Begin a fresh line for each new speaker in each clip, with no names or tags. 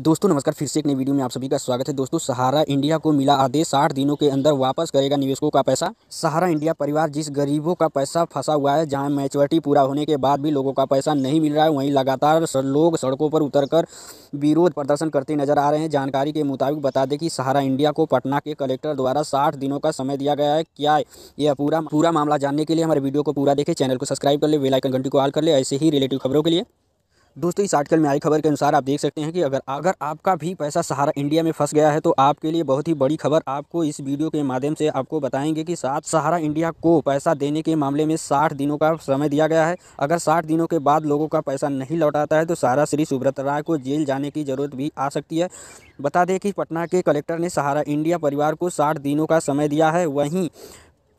दोस्तों नमस्कार फिर से एक नई वीडियो में आप सभी का स्वागत है दोस्तों सहारा इंडिया को मिला आदेश साठ दिनों के अंदर वापस करेगा निवेशकों का पैसा सहारा इंडिया परिवार जिस गरीबों का पैसा फंसा हुआ है जहां मैच्योरिटी पूरा होने के बाद भी लोगों का पैसा नहीं मिल रहा है वहीं लगातार लोग सड़कों पर उतर विरोध प्रदर्शन करते नजर आ रहे हैं जानकारी के मुताबिक बता दें कि सहारा इंडिया को पटना के कलेक्टर द्वारा साठ दिनों का समय दिया गया है क्या यह पूरा पूरा मामला जानने के लिए हमारे वीडियो को पूरा देखे चैनल को सब्सक्राइब कर ले बेलाइकन घंटी को ऑल कर ले ऐसे ही रिलेटिव खबरों के लिए दोस्तों इस आर्टिकल में आई खबर के अनुसार आप देख सकते हैं कि अगर अगर आपका भी पैसा सहारा इंडिया में फंस गया है तो आपके लिए बहुत ही बड़ी खबर आपको इस वीडियो के माध्यम से आपको बताएंगे कि सात सहारा इंडिया को पैसा देने के मामले में साठ दिनों का समय दिया गया है अगर साठ दिनों के बाद लोगों का पैसा नहीं लौटाता है तो सहारा श्री सुब्रत राय को जेल जाने की ज़रूरत भी आ सकती है बता दें कि पटना के कलेक्टर ने सहारा इंडिया परिवार को साठ दिनों का समय दिया है वहीं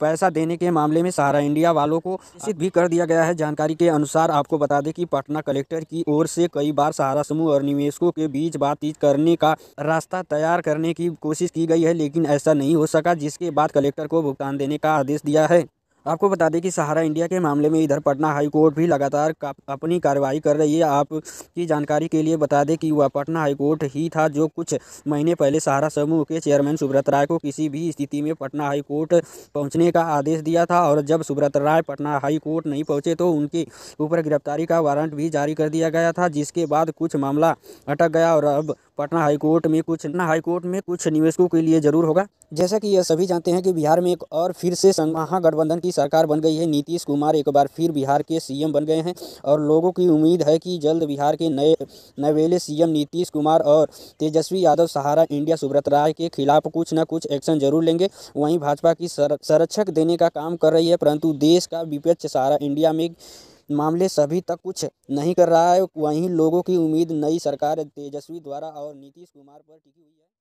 पैसा देने के मामले में सहारा इंडिया वालों को निश्चित भी कर दिया गया है जानकारी के अनुसार आपको बता दें कि पटना कलेक्टर की ओर से कई बार सहारा समूह और निवेशकों के बीच बातचीत करने का रास्ता तैयार करने की कोशिश की गई है लेकिन ऐसा नहीं हो सका जिसके बाद कलेक्टर को भुगतान देने का आदेश दिया है आपको बता दें कि सहारा इंडिया के मामले में इधर पटना हाई कोर्ट भी लगातार अपनी कार्रवाई कर रही है आपकी जानकारी के लिए बता दें कि वह पटना हाई कोर्ट ही था जो कुछ महीने पहले सहारा समूह के चेयरमैन सुब्रत राय को किसी भी स्थिति में पटना हाई कोर्ट पहुंचने का आदेश दिया था और जब सुब्रत राय पटना हाई कोर्ट नहीं पहुंचे तो उनके ऊपर गिरफ्तारी का वारंट भी जारी कर दिया गया था जिसके बाद कुछ मामला अटक गया और अब पटना हाईकोर्ट में कुछ पटना हाईकोर्ट में कुछ निवेशकों के लिए जरूर होगा जैसा कि यह सभी जानते हैं कि बिहार में एक और फिर से महागठबंधन की की सरकार बन गई है नीतीश कुमार एक बार फिर बिहार के सीएम बन गए हैं और लोगों की उम्मीद है कि जल्द बिहार के नए नवेले सीएम नीतीश कुमार और तेजस्वी यादव सहारा इंडिया सुब्रत राय के खिलाफ कुछ न कुछ एक्शन जरूर लेंगे वहीं भाजपा की संरक्षक देने का काम कर रही है परंतु देश का विपक्ष सहारा इंडिया में मामले सभी तक कुछ नहीं कर रहा है वहीं लोगों की उम्मीद नई सरकार तेजस्वी द्वारा और नीतीश कुमार पर टिकी हुई है